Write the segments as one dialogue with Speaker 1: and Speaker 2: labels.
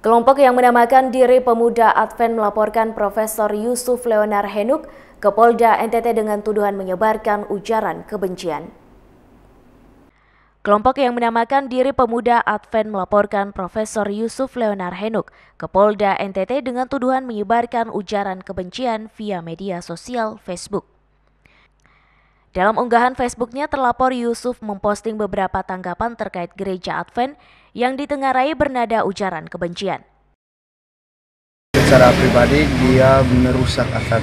Speaker 1: Kelompok yang menamakan diri Pemuda Advent melaporkan Profesor Yusuf Leonar Henuk ke Polda NTT dengan tuduhan menyebarkan ujaran kebencian. Kelompok yang menamakan diri Pemuda Advent melaporkan Profesor Yusuf Leonar Henuk ke Polda NTT dengan tuduhan menyebarkan ujaran kebencian via media sosial Facebook. Dalam unggahan Facebooknya terlapor Yusuf memposting beberapa tanggapan terkait gereja Advent yang ditengarai bernada ujaran kebencian.
Speaker 2: Secara pribadi dia merusak akan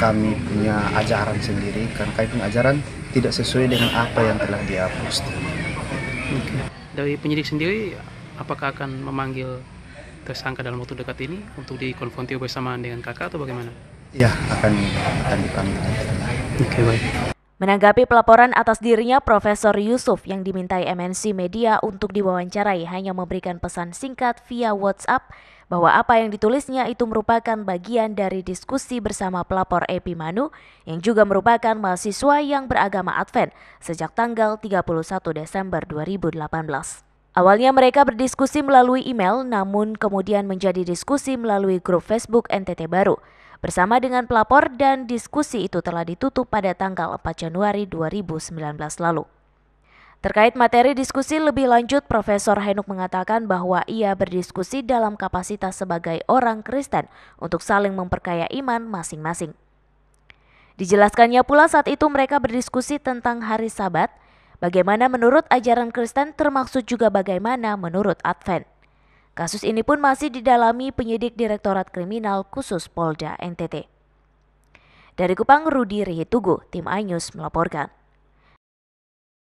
Speaker 2: kami punya ajaran sendiri karena kami punya ajaran tidak sesuai dengan apa yang telah dia posting. Dari penyidik sendiri apakah akan memanggil tersangka dalam waktu dekat ini untuk dikonfrontir bersamaan dengan kakak atau bagaimana? Ya, akan akan dipanggil. Oke, okay, baik.
Speaker 1: Menanggapi pelaporan atas dirinya, Profesor Yusuf yang dimintai MNC Media untuk diwawancarai hanya memberikan pesan singkat via WhatsApp bahwa apa yang ditulisnya itu merupakan bagian dari diskusi bersama pelapor Epi Manu yang juga merupakan mahasiswa yang beragama Advent sejak tanggal 31 Desember 2018. Awalnya mereka berdiskusi melalui email, namun kemudian menjadi diskusi melalui grup Facebook NTT Baru. Bersama dengan pelapor dan diskusi itu telah ditutup pada tanggal 4 Januari 2019 lalu. Terkait materi diskusi lebih lanjut, Profesor Henuk mengatakan bahwa ia berdiskusi dalam kapasitas sebagai orang Kristen untuk saling memperkaya iman masing-masing. Dijelaskannya pula saat itu mereka berdiskusi tentang hari Sabat, Bagaimana menurut ajaran Kristen termaksud juga bagaimana menurut Advent. Kasus ini pun masih didalami penyidik Direktorat Kriminal Khusus Polda NTT. Dari Kupang, Rudi Rihitugu, Tim Anyus melaporkan.